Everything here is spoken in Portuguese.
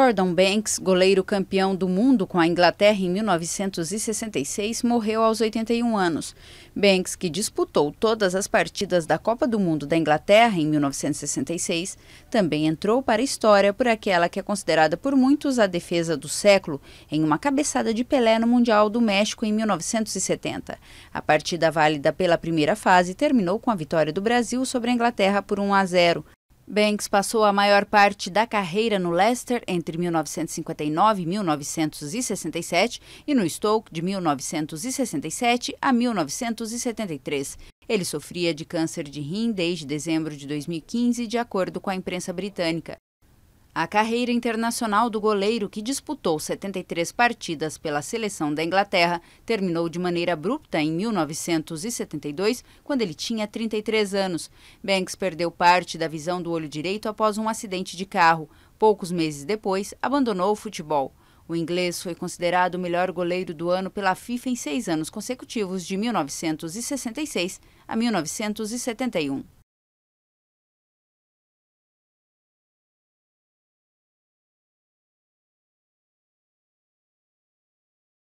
Gordon Banks, goleiro campeão do mundo com a Inglaterra em 1966, morreu aos 81 anos. Banks, que disputou todas as partidas da Copa do Mundo da Inglaterra em 1966, também entrou para a história por aquela que é considerada por muitos a defesa do século em uma cabeçada de Pelé no Mundial do México em 1970. A partida válida pela primeira fase terminou com a vitória do Brasil sobre a Inglaterra por 1 a 0. Banks passou a maior parte da carreira no Leicester entre 1959 e 1967 e no Stoke de 1967 a 1973. Ele sofria de câncer de rim desde dezembro de 2015, de acordo com a imprensa britânica. A carreira internacional do goleiro, que disputou 73 partidas pela seleção da Inglaterra, terminou de maneira abrupta em 1972, quando ele tinha 33 anos. Banks perdeu parte da visão do olho direito após um acidente de carro. Poucos meses depois, abandonou o futebol. O inglês foi considerado o melhor goleiro do ano pela FIFA em seis anos consecutivos, de 1966 a 1971.